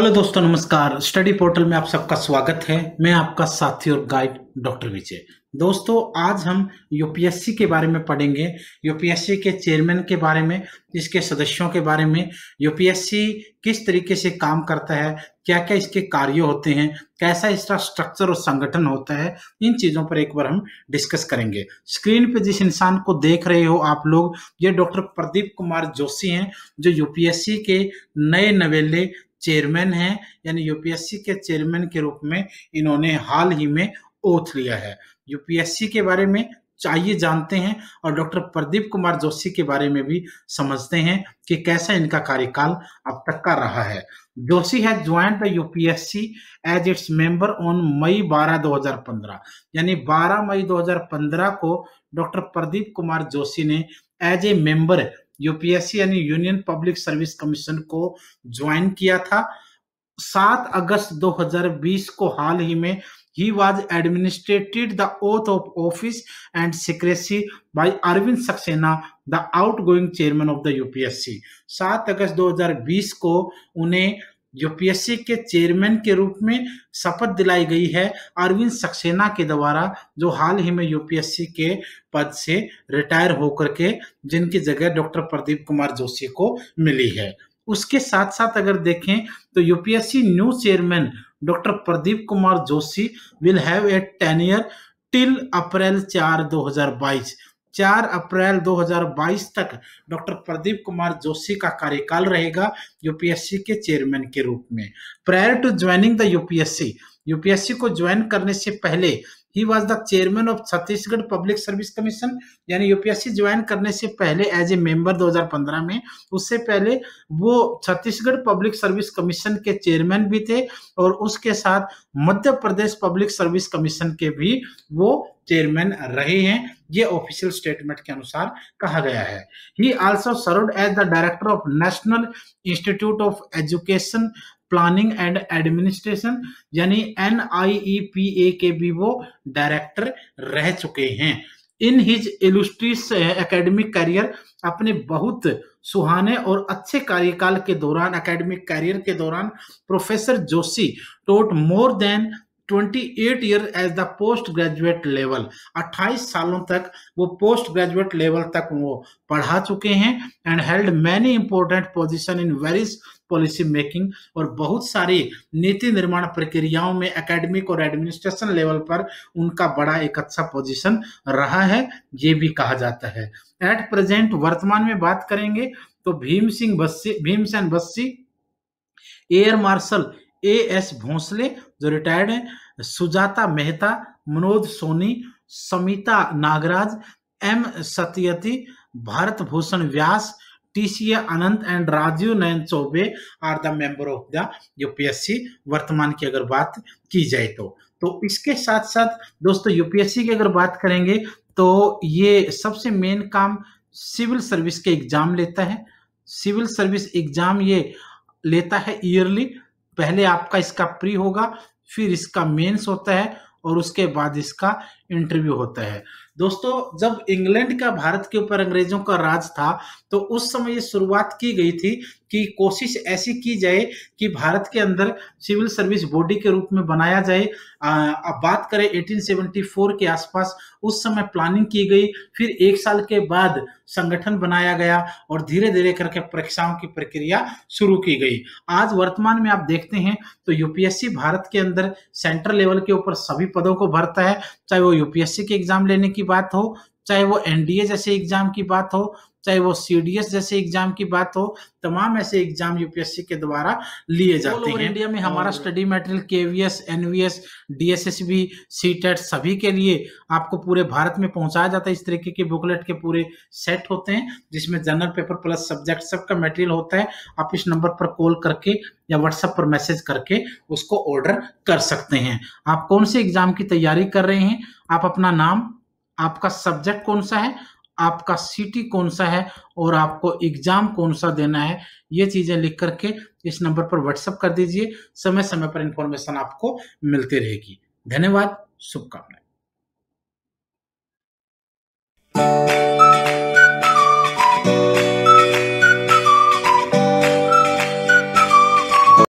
hello दोस्तों नमस्कार study portal में आप सबका स्वागत है मैं आपका साथी और गाइड डॉक्टर विजय दोस्तों आज हम यूपीएससी के बारे में पढ़ेंगे यूपीएससी के चेयरमैन के बारे में इसके सदस्यों के बारे में यूपीएससी किस तरीके से काम करता है क्या क्या इसके कार्य होते हैं कैसा इसका स्ट्रक्चर और संगठन होता है इन चीज़ों पर एक बार हम डिस्कस करेंगे स्क्रीन पे जिस इंसान को देख रहे हो आप लोग ये डॉक्टर प्रदीप कुमार जोशी हैं जो यूपीएससी के नए नवेले चेयरमैन हैं यानी यूपीएससी के चेयरमैन के रूप में इन्होंने हाल ही में ओथ लिया है यूपीएससी के बारे में चाहिए जानते हैं और डॉक्टर प्रदीप कुमार जोशी के बारे में भी समझते हैं कि कैसा इनका कार्यकाल अब तक का रहा है जोशी है joined the UPSC as its member on May 12 2015 यानी 12 मई 2015 को डॉक्टर प्रदीप कुमार जोशी ने एज ए मेंबर यूपीएससी यानी यूनियन पब्लिक सर्विस कमीशन को ज्वाइन किया था 7 अगस्त 2020 को हाल ही में ही was administered the oath of office and secrecy by Arvind Saxena the outgoing chairman of the UPSC सात अगस्त 2020 को उन्हें यूपीएससी के चेयरमैन के रूप में शपथ दिलाई गई है अरविंद सक्सेना के द्वारा जो हाल ही में यूपीएससी के पद से रिटायर होकर के जिनकी जगह डॉक्टर प्रदीप कुमार जोशी को मिली है उसके साथ साथ अगर देखें तो UPSC new chairman doctor Pradeep Kumar Joshi will have a tenure till April चार दो हजार बाईस चार अप्रैल 2022 तक डॉक्टर प्रदीप कुमार जोशी का कार्यकाल रहेगा यूपीएससी के चेयरमैन के रूप में prior to joining the UPSC UPSC को ज्वाइन करने से पहले ही was the chairman of Chhattisgarh Public Service Commission यानी यूपीएससी ज्वाइन करने से पहले एज ए मेंबर 2015 में उससे पहले वो छत्तीसगढ़ पब्लिक सर्विस कमीशन के चेयरमैन भी थे और उसके साथ Madhya Pradesh Public Service Commission के भी वो चेयरमैन रहे हैं ये ऑफिशियल स्टेटमेंट के अनुसार कहा गया है he also serve as the director of National Institute of Education Planning and Administration यानी एन e के भी वो डायरेक्टर रह चुके हैं in his illustrious academic career अपने बहुत सुहाने और अच्छे कार्यकाल के दौरान एकेडमिक करियर के दौरान professor Joshi taught more than 28 year as the post graduate level 28 सालों तक वो पोस्ट ग्रेजुएट लेवल तक वो पढ़ा चुके हैं and held many important position in various policy making और बहुत सारी नीति निर्माण प्रक्रियाओं में एकेडमिक और एडमिनिस्ट्रेशन लेवल पर उनका बड़ा एक अच्छा पोजिशन रहा है ये भी कहा जाता है एट प्रेजेंट वर्तमान में बात करेंगे तो Bhim Singh Bassi Bhimsen Bassi air marshal A S Bhonsle जो रिटायर्ड है Sujata Mehta Manoj Soni Smita Nagaraj M Satyavati Bharat Bhushan Vyas TCA Anant and Rajiv Nayan Chaubey are the member of the UPSC वर्तमान की अगर बात की जाए तो तो इसके साथ साथ दोस्तों यूपीएससी की अगर बात करेंगे तो ये सबसे मेन काम सिविल सर्विस के एग्जाम लेता है सिविल सर्विस एग्जाम ये लेता है ईयरली पहले आपका इसका प्री होगा फिर इसका मेंस होता है और उसके बाद इसका इंटरव्यू होता है दोस्तों जब इंग्लैंड का भारत के ऊपर अंग्रेजों का राज था तो उस समय ये शुरुआत की गई थी कि कोशिश ऐसी की जाए कि भारत के अंदर सिविल सर्विस बॉडी के रूप में बनाया जाए अब बात करें 1874 के आसपास उस समय प्लानिंग की गई फिर एक साल के बाद संगठन बनाया गया और धीरे धीरे करके परीक्षाओं की प्रक्रिया शुरू की गई आज वर्तमान में आप देखते हैं तो यूपीएससी भारत के अंदर सेंट्रल लेवल के ऊपर सभी पदों को भरता है चाहे वो यूपीएससी के एग्जाम लेने की बात हो चाहे वो एनडीए जैसे एग्जाम की बात हो चाहे वो सीडीएस जैसे एग्जाम की बात हो तमाम ऐसे एग्जाम यूपीएससी के द्वारा लिए जाते हैं इंडिया में हमारा study material KVS NVS DSSB CTET सभी के लिए आपको पूरे भारत में पहुंचाया जाता है इस तरीके के बुकलेट के पूरे सेट होते हैं जिसमें जनरल पेपर प्लस सब्जेक्ट सबका मेटेरियल होता है आप इस नंबर पर कॉल करके या व्हाट्सएप पर मैसेज करके उसको ऑर्डर कर सकते हैं आप कौन से एग्जाम की तैयारी कर रहे हैं आप अपना नाम आपका सब्जेक्ट कौन सा है आपका सिटी कौन सा है और आपको एग्जाम कौन सा देना है ये चीजें लिख करके इस नंबर पर व्हाट्सअप कर दीजिए समय समय पर इंफॉर्मेशन आपको मिलती रहेगी धन्यवाद शुभकामनाएं